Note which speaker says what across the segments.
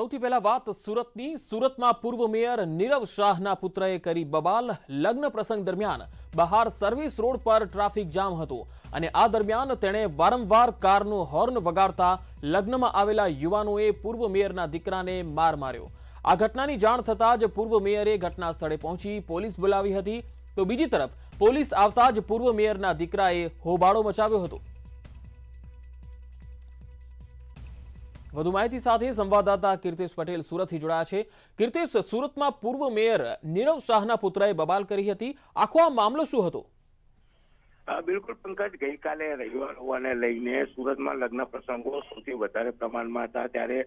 Speaker 1: સૌથી પહેલા વાત સુરતની સુરતમાં પૂર્વ મેયર નીરવ શાહના પુત્રએ કરી બબાલ લગ્ન પ્રસંગ દરમિયાન બહાર સર્વિસ રોડ પર ટ્રાફિક જામ હતો અને આ દરમિયાન તેણે વારંવાર કારનું હોર્ન વગાડતા લગ્નમાં આવેલા યુવાનોએ પૂર્વ મેયરના દીકરાને માર માર્યો આ ઘટનાની જાણ થતાં જ પૂર્વ મેયરે ઘટના સ્થળે પહોંચી પોલીસ બોલાવી હતી તો બીજી તરફ પોલીસ આવતા જ પૂર્વ મેયરના દીકરાએ હોબાળો મચાવ્યો હતો વધુ માહિતી સાથે સંવાદદાતા કીર્તિશ પટેલ સુરતથી જોડાયા છે કીર્તેશ સુરતમાં પૂર્વ મેયર નીરવ શાહના પુત્રએ બબાલ કરી હતી આખો આ મામલો શું હતો
Speaker 2: બિલકુલ પંકજ ગઈકાલે રવિવાર હોવાને લઈને સુરતમાં લગ્ન પ્રસંગો સૌથી વધારે પ્રમાણમાં હતા ત્યારે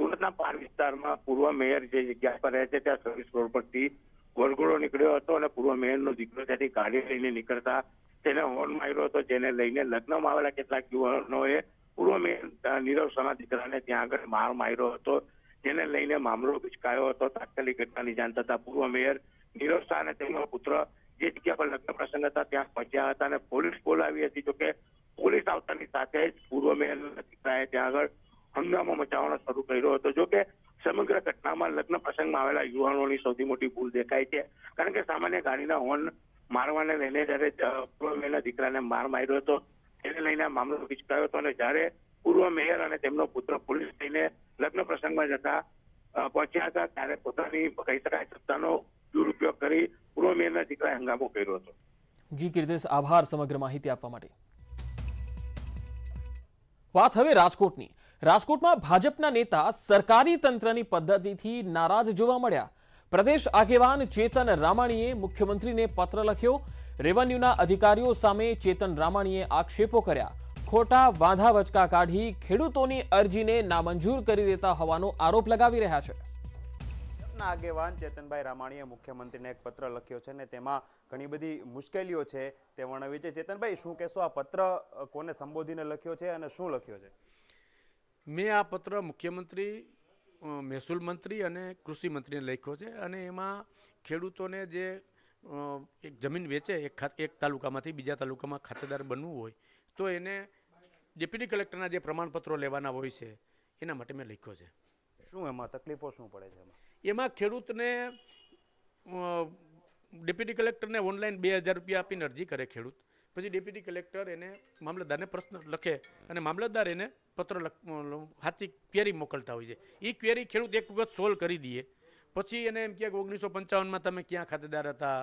Speaker 2: સુરતના પાર વિસ્તારમાં પૂર્વ મેયર જે જગ્યા પર રહે છે ત્યાં સર્વિસ રોડ પરથી ગોળગોળો નીકળ્યો હતો અને પૂર્વ મેયરનો દીકરો ત્યાંથી ગાડી લઈને નીકળતા તેને હોર્ન માર્યો હતો જેને લઈને લગ્નમાં આવેલા કેટલાક યુવાનોએ પૂર્વ નીરવ સના દીકરાને ત્યાં આગળ માર માર્યો હતો જેને લઈને મામલો ઉચકાયો હતો તાત્કાલિક ઘટનાની જાણ થતા પૂર્વ મેયર નીરવ શાહ અને તેમનો પુત્ર જે જગ્યા પર લગ્ન પ્રસંગ હતા ત્યાં પહોંચ્યા હતા અને પોલીસ બોલાવી હતી જોકે પોલીસ આવતાની સાથે જ પૂર્વ મેયરના દીકરાએ ત્યાં આગળ હંગામો મચાવવાનો શરૂ કર્યો હતો જોકે સમગ્ર ઘટનામાં લગ્ન પ્રસંગમાં આવેલા યુવાનોની સૌથી મોટી ભૂલ દેખાય છે કારણ કે સામાન્ય ગાડીના હોર્ન મારવાને લઈને જ્યારે પૂર્વ મેયરના દીકરાને માર માર્યો હતો એને લઈને મામલો વિચકાયો હતો અને જ્યારે પૂર્વ મેયર અને તેમનો પુત્ર પોલીસ થઈને લગ્ન પ્રસંગમાં જતા પહોંચ્યા હતા ત્યારે પોતાની કહી શકાય સત્તાનો દુરુપયોગ કરી પૂર્વ મેયરના દીકરાએ હંગામો કર્યો હતો
Speaker 1: જી કીર્તેશ આભાર સમગ્ર માહિતી આપવા માટે વાત હવે રાજકોટની રાજકોટમાં ભાજપના નેતા સરકારી તંત્રની પદ્ધતિથી નારાજ જોવા મળ્યા પ્રદેશ આગેવાન ચેતન રામાણીએ મુખ્યમંત્રીને પત્ર લખ્યો રેવન્યુના અધિકારીઓ સામે ચેતન રામાણીએ આક્ષેપો કર્યા ખોટા વાંધા વચકા કાઢી ખેડૂતોની અરજીને નામંજૂર કરી દેતા હોવાનો આરોપ લગાવી રહ્યા છે
Speaker 2: ભાજપના આગેવાન ચેતનભાઈ રામાણીએ મુખ્યમંત્રીને એક પત્ર લખ્યો છે ને તેમાં ઘણી બધી મુશ્કેલીઓ છે તે વર્ણવી છે ચેતનભાઈ શું કહેશો આ પત્ર કોને સંબોધીને લખ્યો છે અને શું લખ્યો છે
Speaker 3: મેં આ પત્ર મુખ્યમંત્રી મહેસૂલ મંત્રી અને કૃષિ મંત્રીને લખ્યો છે અને એમાં ખેડૂતોને જે એક જમીન વેચે એક એક તાલુકામાંથી બીજા તાલુકામાં ખાતેદાર બનવું હોય તો એને ડેપ્યુટી કલેક્ટરના જે પ્રમાણપત્રો લેવાના હોય છે એના માટે મેં લખ્યો છે શું એમાં તકલીફો શું પડે છે એમાં ખેડૂતને ડેપ્યુટી કલેક્ટરને ઓનલાઈન બે હજાર રૂપિયા આપીને અરજી કરે ખેડૂત પછી ડેપ્યુટી કલેક્ટર એને મામલતદારને પ્રશ્ન લખે અને મામલતદાર એને પત્ર હાથી ક્વેરી મોકલતા હોય છે એ ક્વેરી ખેડૂત એક વખત સોલ્વ કરી દઈએ પછી એને એમ કહે કે ઓગણીસો પંચાવનમાં તમે ક્યાં ખાતેદાર હતા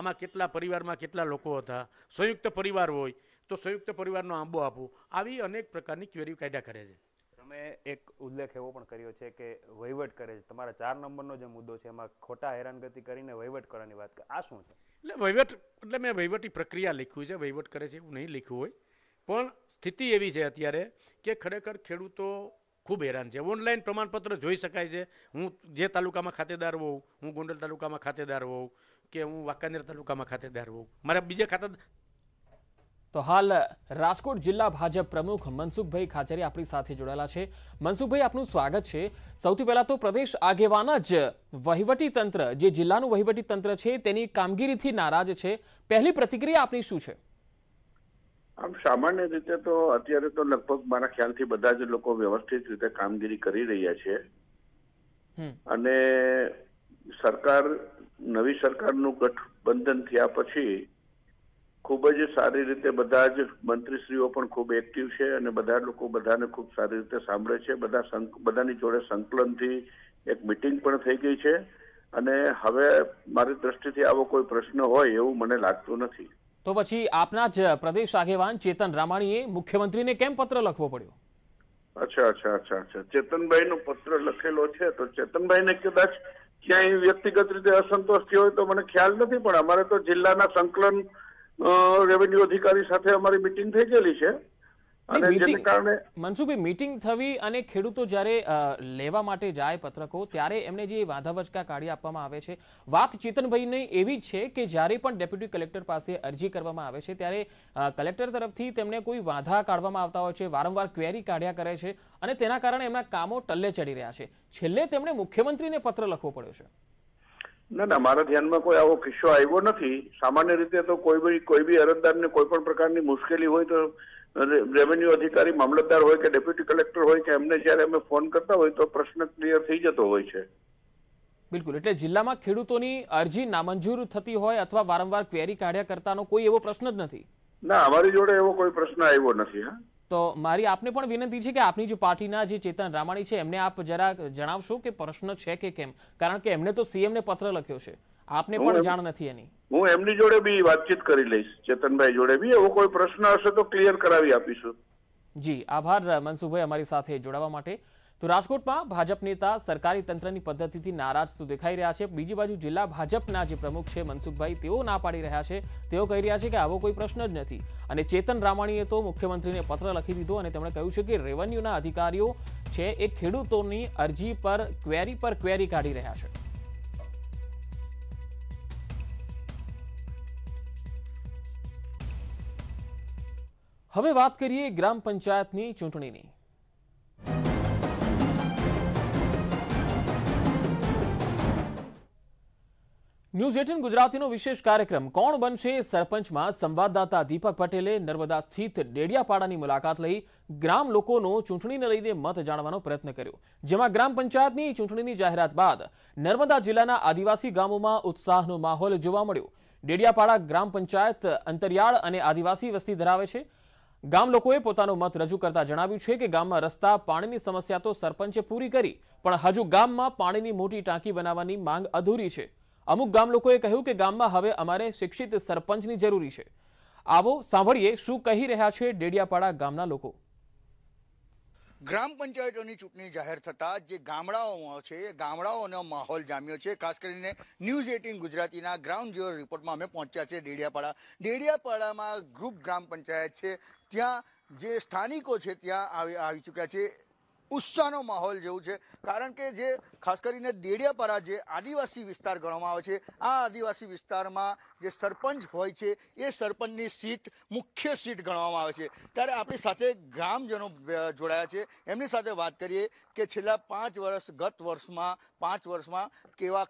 Speaker 3: આમાં કેટલા પરિવારમાં કેટલા લોકો હતા સંયુક્ત પરિવાર હોય તો સંયુક્ત પરિવારનો આંબો આપો આવી અનેક પ્રકારની ક્વેરી કાયદા કરે છે
Speaker 2: તમે એક ઉલ્લેખ એવો પણ કર્યો છે કે વહીવટ કરે છે તમારા ચાર નંબરનો જે મુદ્દો છે એમાં ખોટા હેરાનગતિ કરીને વહીવટ કરવાની વાત આ શું છે
Speaker 3: એટલે વહીવટ એટલે મેં વહીવટી પ્રક્રિયા લખ્યું છે વહીવટ કરે છે એવું નહીં લખ્યું હોય પણ સ્થિતિ એવી છે અત્યારે કે ખરેખર ખેડૂતો ખૂબ હેરાન છે ઓનલાઈન પ્રમાણપત્ર જોઈ શકાય છે હું જે તાલુકામાં ખાતેદાર હોઉં હું ગોંડલ તાલુકામાં ખાતેદાર હોઉં કે હું વાંકાનેર તાલુકામાં ખાતેદાર હોઉં મારા બીજા ખાતે
Speaker 1: તો હાલ રાજકોટ જિલ્લા ભાજપ પ્રમુખ મનસુખભાઈ ખાચરી આપણી સાથે જોડાયેલા છે મનસુખભાઈ આપનું સ્વાગત છે સૌથી પહેલા તો પ્રદેશ આગેવાના જ વહીવટી તંત્ર જે જિલ્લાનું વહીવટી તંત્ર છે તેની કામગીરીથી નારાજ છે પહેલી પ્રતિક્રિયા આપની શું છે
Speaker 4: આમ સામાન્ય રીતે તો અત્યારે તો લગભગ મારા ખ્યાલથી બધા જ લોકો વ્યવસ્થિત રીતે કામગીરી કરી રહ્યા છે અને સરકાર નવી સરકારનું ગઠબંધન થયા પછી ખૂબ જ સારી રીતે બધા જ મંત્રીશ્રીઓ પણ ખૂબ એક્ટિવ છે અને બધા લોકો બધાને ખૂબ સારી રીતે સાંભળે છે બધા બધાની જોડે સંકલનથી એક મિટિંગ પણ થઈ ગઈ છે અને હવે મારી દ્રષ્ટિથી આવો કોઈ પ્રશ્ન હોય એવું મને લાગતું નથી
Speaker 1: તો પછી આપના જ પ્રદેશ આગેવાન ચેતન રામાણીએ મુખ્યમંત્રીને કેમ પત્ર લખવો પડ્યો
Speaker 4: અચ્છા અચ્છા અચ્છા અચ્છા ચેતનભાઈ નો પત્ર લખેલો છે તો ચેતનભાઈ ને કદાચ ક્યાંય વ્યક્તિગત રીતે અસંતોષ થયો હોય તો મને ખ્યાલ નથી પણ અમારે તો જિલ્લાના સંકલન રેવન્યુ અધિકારી સાથે અમારી મિટિંગ થઈ ગયેલી છે
Speaker 1: કલેક્ટર તરફથી તેમને કોઈ વાંધા કાઢવામાં આવતા હોય છે વારંવાર ક્વેરી કાઢ્યા કરે છે અને તેના કારણે એમના કામો ટલ્લે ચડી રહ્યા છે છેલ્લે તેમણે મુખ્યમંત્રીને પત્ર લખવો પડ્યો છે ના ના મારા ધ્યાનમાં કોઈ
Speaker 4: આવો કિસ્સો આવ્યો નથી સામાન્ય રીતે તો કોઈ બી કોઈ બી અરજદારને કોઈ પણ પ્રકારની મુશ્કેલી હોય તો રેવન્યુ અધિકારી મામલતદાર હોય કે ડેપ્યુટી કલેક્ટર હોય કે એમને જ્યારે અમે ફોન કરતા હોય તો પ્રશ્ન ક્લિયર થઈ જતો હોય છે
Speaker 1: બિલકુલ એટલે જિલ્લામાં ખેડૂતોની અરજી નામંજૂર થતી હોય અથવા વારંવાર ક્વેરી કાઢ્યા કરતાનો કોઈ એવો પ્રશ્ન જ નથી
Speaker 4: ના અમારી જોડે એવો કોઈ પ્રશ્ન આવ્યો નથી હા
Speaker 1: તો મારી આપને પણ વિનંતી છે કે આપની જે પાર્ટીના જે ચેતન રામાણી છે એમને આપ જરા જણાવશો કે પ્રશ્ન છે કે કેમ કારણ કે એમને તો સીએમને પત્ર લખ્યો છે આપને પણ જાણ નથી એની
Speaker 4: હું એમની જોડે બી વાતચીત કરી લઈશ ચેતનભાઈ જોડે બી એવો કોઈ પ્રશ્ન હશે તો ક્લિયર કરાવી આપીશું
Speaker 1: જી આભાર મનસુખભાઈ અમારી સાથે જોડાવા માટે તો રાજકોટમાં ભાજપ નેતા સરકારી તંત્રની પદ્ધતિથી નારાજ તો દેખાઈ રહ્યા છે બીજી બાજુ જિલ્લા ભાજપના જે પ્રમુખ છે મનસુખભાઈ તેઓ ના પાડી રહ્યા છે તેઓ કહી રહ્યા છે કે આવો કોઈ પ્રશ્ન જ નથી અને ચેતન રામાણીએ તો મુખ્યમંત્રીને પત્ર લખી દીધો અને તેમણે કહ્યું છે કે રેવન્યુના અધિકારીઓ છે એ ખેડૂતોની અરજી પર ક્વેરી પર ક્વેરી કાઢી રહ્યા છે હવે વાત કરીએ ગ્રામ પંચાયતની ચૂંટણીની ન્યૂઝ એટીન ગુજરાતીનો વિશેષ કાર્યક્રમ કોણ બનશે સરપંચમાં સંવાદદાતા દીપક પટેલે નર્મદા સ્થિત ડેડિયાપાડાની મુલાકાત લઈ ગ્રામ લોકોનો ચૂંટણીને લઈને મત જાણવાનો પ્રયત્ન કર્યો જેમાં ગ્રામ પંચાયતની ચૂંટણીની જાહેરાત બાદ નર્મદા જિલ્લાના આદિવાસી ગામોમાં ઉત્સાહનો માહોલ જોવા મળ્યો ડેડિયાપાડા ગ્રામ પંચાયત અંતરિયાળ અને આદિવાસી વસ્તી ધરાવે છે ગામ લોકોએ પોતાનો મત રજૂ કરતા જણાવ્યું છે કે ગામમાં રસ્તા પાણીની સમસ્યા તો સરપંચે પૂરી કરી પણ હજુ ગામમાં પાણીની મોટી ટાંકી બનાવવાની માંગ અધૂરી છે અમુક ગામ લોકોએ કહ્યું કે ગામમાં હવે અમારે શિક્ષિત સરપંચની જરૂરી છે આવો સાંભળીએ શું કહી રહ્યા છે ડેડિયાપાડા ગામના લોકો
Speaker 5: ગ્રામ પંચાયતોની ચૂંટણી જાહેર થતાં જે ગામડાઓમાં છે એ ગામડાઓનો માહોલ જામ્યો છે ખાસ કરીને ન્યૂઝ એટીન ગુજરાતીના ગ્રાઉન્ડ ઝીરો રિપોર્ટમાં અમે પહોંચ્યા છે ડેડિયાપાડા ડેડિયાપાડામાં ગ્રુપ ગ્રામ પંચાયત છે ત્યાં જે સ્થાનિકો છે ત્યાં આવી આવી ચૂક્યા છે ઉત્સાહનો માહોલ જેવું છે કારણ કે જે ખાસ કરીને દેડિયાપાડા જે આદિવાસી વિસ્તાર ગણવામાં આવે છે આ આદિવાસી વિસ્તારમાં જે સરપંચ હોય છે એ સરપંચની સીટ મુખ્ય સીટ ગણવામાં આવે છે ત્યારે આપણી સાથે ગ્રામજનો જોડાયા છે એમની સાથે વાત કરીએ કે છેલ્લા પાંચ વર્ષ ગત વર્ષમાં પાંચ વર્ષમાં કેવા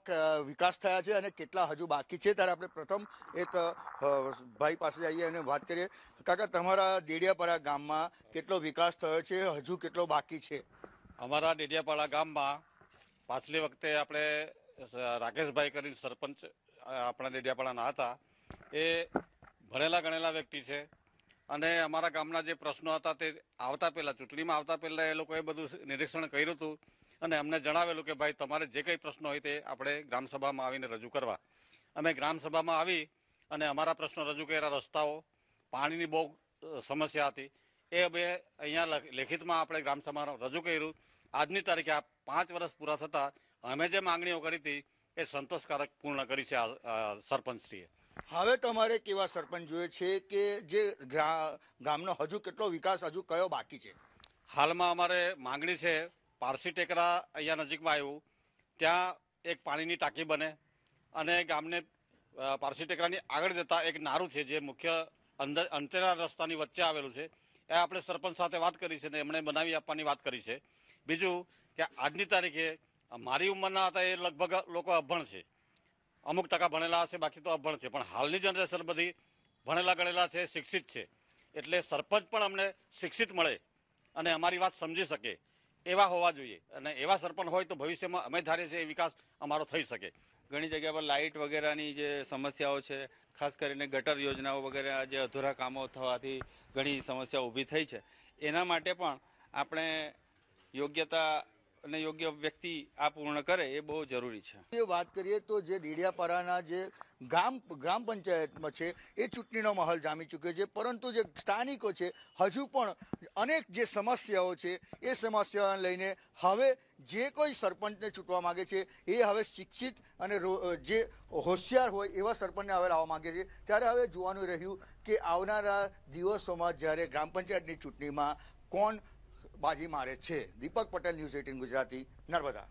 Speaker 5: વિકાસ થયા છે અને કેટલા હજુ બાકી છે ત્યારે આપણે પ્રથમ એક ભાઈ પાસે જઈએ અને વાત કરીએ કાકા તમારા દેડિયાપાડા ગામમાં કેટલો વિકાસ થયો છે હજુ કેટલો બાકી છે
Speaker 6: અમારા ડેડિયાપાડા ગામમાં પાછલી વખતે આપણે રાકેશભાઈ કરીને સરપંચ આપણા ડેડિયાપાડાના હતા એ ભણેલા ગણેલા વ્યક્તિ છે અને અમારા ગામના જે પ્રશ્નો હતા તે આવતા પહેલાં ચૂંટણીમાં આવતા પહેલાં એ લોકોએ બધું નિરીક્ષણ કર્યું હતું અને અમને જણાવેલું કે ભાઈ તમારે જે કંઈ પ્રશ્નો હોય તે આપણે ગ્રામસભામાં આવીને રજૂ કરવા અમે ગ્રામસભામાં આવી અને અમારા પ્રશ્નો રજૂ કર્યા રસ્તાઓ પાણીની બહુ સમસ્યા હતી એ અમે અહીંયા લેખિતમાં આપણે ગ્રામ સભામાં રજૂ કર્યું આજની તારીખે આ પાંચ વર્ષ પૂરા થતાં અમે જે માંગણીઓ કરી હતી એ સંતોષકારક પૂર્ણ કરી છે આ સરપંચશ્રીએ
Speaker 5: હવે તમારે કેવા સરપંચ જોઈએ છે કે જે ગામનો હજુ કેટલો વિકાસ હજુ કયો બાકી છે
Speaker 6: હાલમાં અમારે માંગણી છે પારસી ટેકરા અહીંયા નજીકમાં આવ્યું ત્યાં એક પાણીની ટાંકી બને અને ગામને પારસી ટેકરાની આગળ જતાં એક નારું છે જે મુખ્ય અંદર અંતેરા રસ્તાની વચ્ચે આવેલું છે આપણે સરપંચ સાથે વાત કરી છે અને એમણે બનાવી આપવાની વાત કરી છે બીજું કે આજની તારીખે મારી ઉંમરના હતા એ લગભગ લોકો અભણ છે અમુક ટકા ભણેલા હશે બાકી તો અભણ છે પણ હાલની જનરેશન બધી ભણેલા ગણેલા છે શિક્ષિત છે એટલે સરપંચ પણ અમને શિક્ષિત મળે અને અમારી વાત સમજી શકે એવા હોવા જોઈએ અને એવા સરપંચ હોય તો ભવિષ્યમાં અમે ધારીએ છીએ એ વિકાસ અમારો થઈ શકે ઘણી જગ્યા પર લાઇટ વગેરેની જે સમસ્યાઓ છે ખાસ કરીને ગટર યોજનાઓ વગેરે આ જે અધૂરા કામો થવાથી ઘણી સમસ્યા ઊભી થઈ છે એના માટે પણ આપણે યોગ્યતા અને યોગ્ય વ્યક્તિ આ પૂર્ણ કરે એ બહુ જરૂરી છે
Speaker 5: એ વાત કરીએ તો જે દેડિયાપાડાના જે ગામ ગ્રામ પંચાયતમાં છે એ ચૂંટણીનો માહોલ જામી ચૂક્યો છે પરંતુ જે સ્થાનિકો છે હજુ પણ અનેક જે સમસ્યાઓ છે એ સમસ્યાઓને લઈને હવે જે કોઈ સરપંચને ચૂંટવા માગે છે એ હવે શિક્ષિત અને જે હોશિયાર હોય એવા સરપંચને હવે લાવવા માગે છે ત્યારે હવે જોવાનું રહ્યું કે આવનારા દિવસોમાં જ્યારે ગ્રામ પંચાયતની ચૂંટણીમાં કોણ બાજી મારે છે દીપક પટેલ ન્યૂઝ એટીન ગુજરાતી નર્મદા